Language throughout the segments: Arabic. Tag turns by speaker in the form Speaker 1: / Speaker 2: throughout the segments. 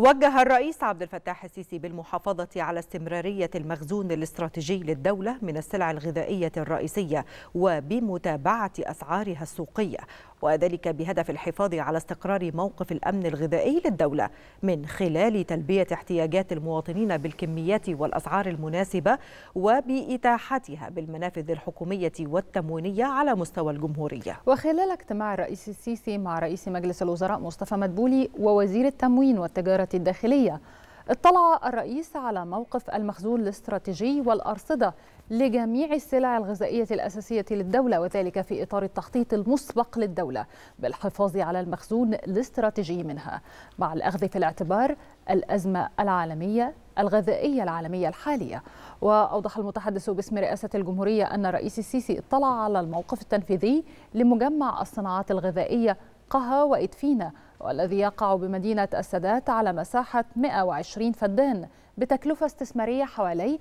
Speaker 1: وجه الرئيس عبد الفتاح السيسي بالمحافظة على استمرارية المخزون الاستراتيجي للدولة من السلع الغذائية الرئيسية وبمتابعة أسعارها السوقية وذلك بهدف الحفاظ على استقرار موقف الأمن الغذائي للدولة من خلال تلبية احتياجات المواطنين بالكميات والأسعار المناسبة وبإتاحتها بالمنافذ الحكومية والتموينية على مستوى الجمهورية
Speaker 2: وخلال اجتماع الرئيس السيسي مع رئيس مجلس الوزراء مصطفى مدبولي ووزير التموين والتجارة الداخلية اطلع الرئيس على موقف المخزون الاستراتيجي والأرصدة لجميع السلع الغذائية الأساسية للدولة وذلك في إطار التخطيط المسبق للدولة بالحفاظ على المخزون الاستراتيجي منها مع الأخذ في الاعتبار الأزمة العالمية الغذائية العالمية الحالية وأوضح المتحدث باسم رئاسة الجمهورية أن الرئيس السيسي اطلع على الموقف التنفيذي لمجمع الصناعات الغذائية قها وإدفينا والذي يقع بمدينة السادات على مساحة 120 فدان بتكلفة استثمارية حوالي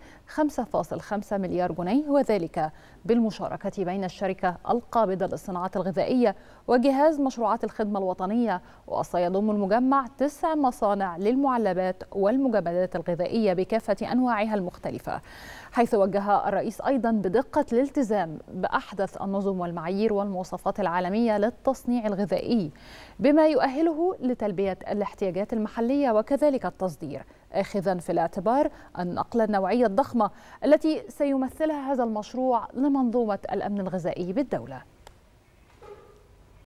Speaker 2: 5.5 مليار جنيه وذلك بالمشاركة بين الشركة القابضة للصناعات الغذائية وجهاز مشروعات الخدمة الوطنية وسيضم المجمع تسع مصانع للمعلبات والمجمدات الغذائية بكافة أنواعها المختلفة حيث وجه الرئيس أيضا بدقة الالتزام بأحدث النظم والمعايير والمواصفات العالمية للتصنيع الغذائي بما يؤهل يشمله لتلبية الاحتياجات المحلية وكذلك التصدير آخذا في الاعتبار النقلة النوعية الضخمة التي سيمثلها هذا المشروع لمنظومة الأمن الغذائي بالدولة